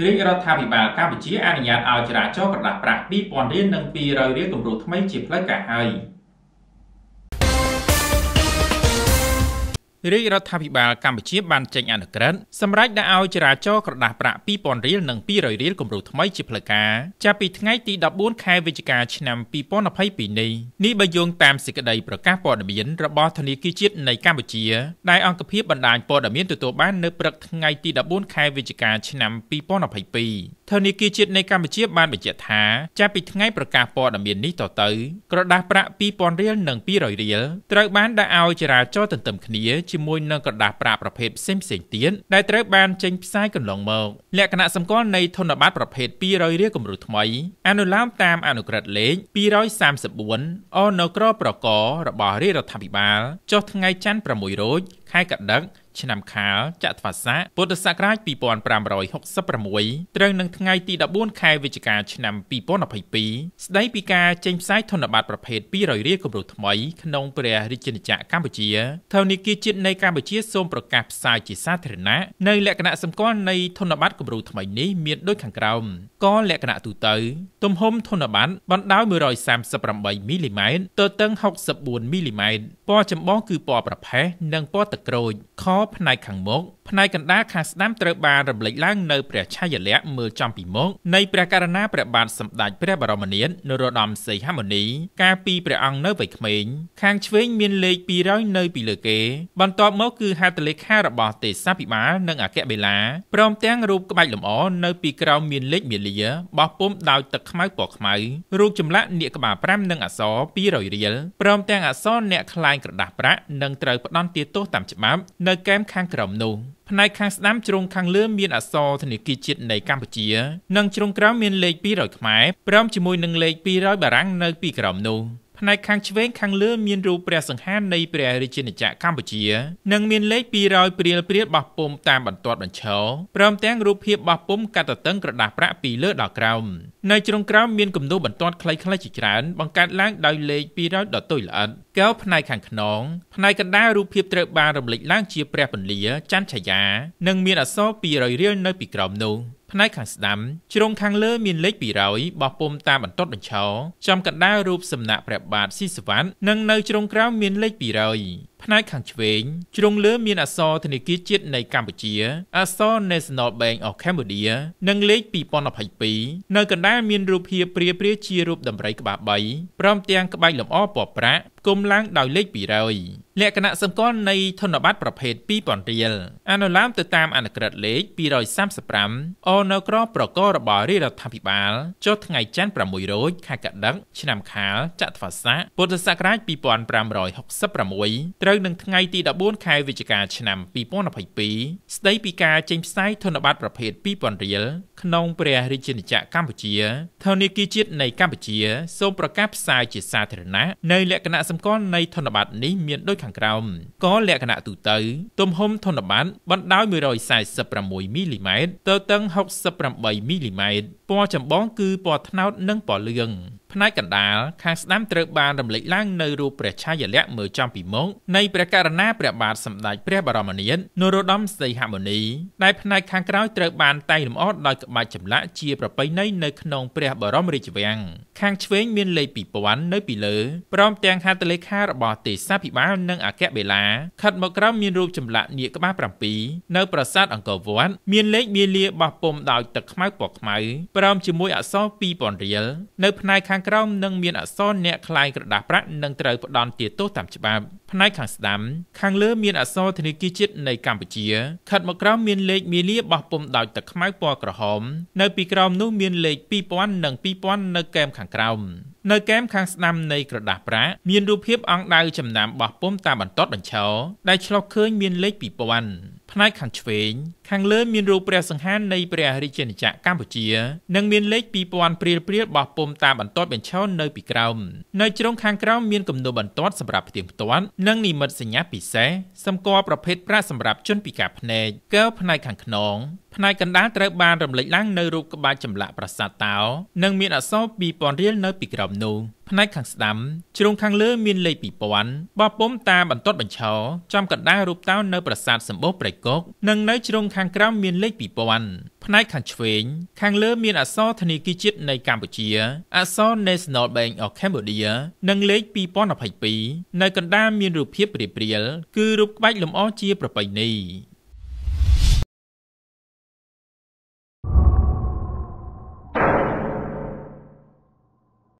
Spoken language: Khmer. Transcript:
រាជរដ្ឋាភិបាលកម្ពុជាអនុញ្ញាតឲ្យចរាចរក្រដាស់ប្រាក់2000រៀលនិង200រៀលគម្រោះថ្មីជាផ្លូវការហើយ។រាជរដ្ឋាភិបាលកម្ពុជាបានចេញអនុក្រឹត្យសម្រេចដាក់ឲ្យចរាចរក្រដាសប្រាក់2000រៀលនិង200រៀលគម្រូថ្មីជាផ្លូវការចាប់ពីថ្ងៃទី14ខែវិច្ឆិកាឆ្នាំ2022នេះនេះបើយោងតាមសេចក្តីប្រកាសព័ត៌មានរបស់ធនាគារជាតិនៃកម្ពុជាដែលអង្គភាពបណ្ដាញព័ត៌មានទទួលបាននៅព្រឹកថ្ងៃទី14ខែវិច្ឆិកាឆ្នាំ2022ធនាគារជាតិនៃកម្ពុជាបានបញ្ជាក់ថាចាប់ពីថ្ងៃប្រកាសព័ត៌មាននេះតទៅក្រដាសប្រាក់2000រៀលនិង200រៀលត្រូវបានដាក់ឲ្យចរាចរទន្ទឹមគ្នាជាមួយនឹងក្រដាសប្រាក់ប្រភេទផ្សេងៗទៀតដែលត្រូវបានចេញ ផ្សាយកន្លងមកលក្ខណៈសម្គាល់នៃធនប័ត្រប្រភេទ200រៀលគម្រូថ្មីអនុលោមតាមអនុក្រឹត្យលេខ234អនក្រប្រករបស់រាជរដ្ឋាភិបាលចុះថ្ងៃច័ន្ទ6រោចខែកដិកឆ្នាំខាលចត្វាស័កពុទ្ធសករាជ2566ត្រូវនឹងថ្ងៃទី14ខែវិច្ឆិកាឆ្នាំ2022ស្ដីពីការចេញផ្សាយធនប័ត្រប្រភេទ200រៀលគម្រោងថ្មីក្នុងព្រះរាជាណាចក្រកម្ពុជាធនធានគីជាតិនៃកម្ពុជាសូមប្រកាសផ្សាយជាសាធារណៈនៅលក្ខណៈសម្គាល់នៃធនប័ត្រគម្រោងថ្មីនេះមានដូចខាងក្រោមកលក្ខណៈទូទៅ ទំហំធនប័ត្របណ្ដោយ138មីលីម៉ែត្រទទឹង64មីលីម៉ែត្រពណ៌ចម្បងគឺពណ៌ប្រផេះនិងពណ៌ទឹកក្រូចខផ្នែកខាងមុខផ្នែកកណ្ដាលខាងស្ដាំត្រូវបានរំលេចឡើងនៅព្រះឆាយាល័ក្ខណ៍មើលចំពីមុខនៃព្រះករណាព្រះបាទសម្ដេចព្រះបរមនាថនរោត្តមសីហមុនី កាលពីព្រះអង្គនៅវ័យក្មេងខាងឆ្វេង មានលេខ200នៅពីលើគេបន្ទាប់មកគឺហត្ថលេខារបស់ទេសាភិបាលនិងអគ្គបេឡាព្រមទាំងរូបក្បាច់លម្អនៅពីក្រោមមានលេខមាលាបោះពុំដោយទឹកខ្មៅពណ៌ខ្មៅរូបចម្លាក់នាគក្បាល5និងអក្សរ200រៀលព្រមទាំងអក្សរអ្នកខ្លែងក្រដាស់ប្រាក់និងត្រូវផ្ដន់ទាទោសតាមច្បាប់នៅកែមខាងក្រោមនោះផ្នែកខាងស្ដាំជ្រុងខាងលើមានអក្សរធនាគារជាតិនៃកម្ពុជា និងជ្រុងក្រោមមានលេខ200ខ្មែរព្រមជាមួយនឹងលេខ200បារាំងនៅពីក្រោមនោះ។ផ្នែកខាងឆ្វេងខាងលើមានរូបព្រះសង្ហានៃព្រះរាជាណាចក្រកម្ពុជានិងមានលេខ200ព្រាលព្រាលបោះពុំតាមបន្ទាត់បញ្ឈរព្រមទាំងរូបភាពបោះពុំកាត់តឹងក្រដាសប្រាក់ពីលើដល់ក្រោមនៅជ្រុងក្រោមមានគំនូរបន្ទាត់ខ្លីៗជាច្រើនបង្កើតឡើងដោយលេខ200ដ៏តូចល្អិតកែវផ្នែកខាងខ្នងផ្នែកកណ្ដាលរូបភាពត្រូវបានរំលេចឡើងជាព្រះពន្លាច័ន្ទឆាយានិងមានអក្សរ200រៀលនៅពីក្រោមនោះផ្នែកខាងស្ដាំជ្រុងខាងលើមានលេខ200បោះពុំតាមបន្ទាត់បញ្ឆោចំកណ្ដាលរូបសំណាក់ព្រះបាទស៊ីសវណ្ណនិងនៅជ្រុងក្រោមមានលេខ200ផ្នែកខាងឆ្វេងជ្រុងលើមានអក្សរធនាគារជាតិនៃកម្ពុជាអក្សរ National Bank of Cambodia និងលេខ2022នៅកណ្ដាលមានរូបភាពព្រាព្រាជារូបដំរីក្បាល3ព្រមទាំងក្បាច់លម្អពណ៌ប្រាក់ផ្គុំឡើងដោយលេខ200លក្ខណៈសម្គាល់នៃធនប័ត្រប្រភេទ2000រៀលអនុលោមទៅតាមអនុក្រឹត្យលេខ235អនៅក្រប្រករបស់រាជរដ្ឋាភិបាលចុះថ្ងៃច័ន្ទ6រោចខែកដិកឆ្នាំខាលចត្វាស័កពុទ្ធសករាជ2566ត្រូវនឹងថ្ងៃទី14ខែវិច្ឆិកាឆ្នាំ2022ស្ដីពីការចេញផ្សាយធនប័ត្រប្រភេទ2000រៀលក្នុងព្រះរាជាណាចក្រកម្ពុជាធនាគារជាតិនៃកម្ពុជាសូមប្រកាសផ្សាយជាសាធារណៈនៅលក្ខណៈសម្គាល់នៃធនប័ត្រនេះមានដូចខាងក្រោមក៏លក្ខណៈទូទៅទំហំធនប័ត្របណ្ដោយ146មីលីម៉ែត្រទៅតឹង68មីលីម៉ែត្រពណ៌ចម្បងគឺពណ៌ត្នោតនិងពណ៌លឿងផ្នែកកណ្ដាលខាងស្ដាំត្រូវបានរំលេចឡើងនៅរូបព្រះឆាយាល័ក្ខណ៍មើលចំពីមុខនៃព្រះករណាព្រះបាទសម្ដេចព្រះបរមនាថនរោត្តមសីហមុនីដែលផ្នែកខាងក្រោយត្រូវបានតែងលម្អដោយក្បាច់ចម្លាក់ជាប្រពៃណីនៅក្នុងព្រះបរមរាជវាំងខាងឆ្វេងមានលេខពិព័រណ៍នៅពីលើព្រមទាំងហត្ថលេខារបស់ទេសាភិបាលនិងអគ្គបេឡាខិតមកក្រោមមានរូបចម្លាក់នាគក្បាល7នៅប្រាសាទអង្គរវត្តមានលេខមាលាបោះពុំដោយទឹកខ្មៅពណ៌ខ្មៅព្រមជាមួយអក្សរ2000រៀលនៅផ្នែកខាងក្រោមនឹងមានអក្សរអ្នកខ្លាញ់ក្រដាស់ប្រាក់និងត្រូវផ្ដន់ទាទោសតាមច្បាប់ផ្នែកខាងស្ដាំខាងលើមានអក្សរធនាគារជាតិនៃកម្ពុជាខិតមកក្រោមមានលេខមាលាបោះពុំដោយទឹកខ្មៅពណ៌ក្រហមនៅពីក្រោមនោះមានលេខ2000និង2000នៅកែមខាងក្រោមនៅកែមខាងស្ដាំនៃក្រដាសប្រាក់មានរូបភាពអង្គដៅចំណាំបោះពុំតាមបន្ទាត់បញ្ឈរដែលឆ្លុះឃើញមានលេខ2000ផ្នែកខាងឆ្វេងខាងលើមានរូបព្រះសង្ហានៃព្រះរាជាណាចក្រកម្ពុជា និងមានលេខ2000ព្រាលព្រាលបោះពុំតាមបន្ទាត់បញ្ឆោននៅពីក្រោមនៅជ្រុងខាងក្រោមមានគំនូរបន្ទាត់សម្រាប់ផ្ទៀងផ្ទាត់និងនិមិត្តសញ្ញាពិសេសសម្គាល់ប្រភេទប្រាក់សម្រាប់ជនពិការភ្នែកកែវផ្នែកខាងខ្នងផ្នែកកណ្ដាលត្រូវបានរំលេចឡើងនៅរូបក្បាច់ចម្លាក់ប្រាសាទតោនិងមានអក្សរ2000រៀលនៅពីក្រោមនោះ ផ្នែកខាងស្ដាំជ្រុងខាងលើមានលេខ2000បោះពុំតាមបន្ទាត់បញ្ឆោចំកណ្ដាលរូបតោនៅប្រាសាទសម្បូរព្រៃកុកនិងនៅជ្រុងខាងក្រោមមានលេខ2000ផ្នែកខាងឆ្វេងខាងលើមានអក្សរធនាគារជាតិនៃកម្ពុជាអក្សរ National Bank of Cambodia និងលេខ2022នៅកណ្ដាលមានរូបភាពព្រាព្រាលគឺរូបក្បាច់លម្អជា ប្រពៃណី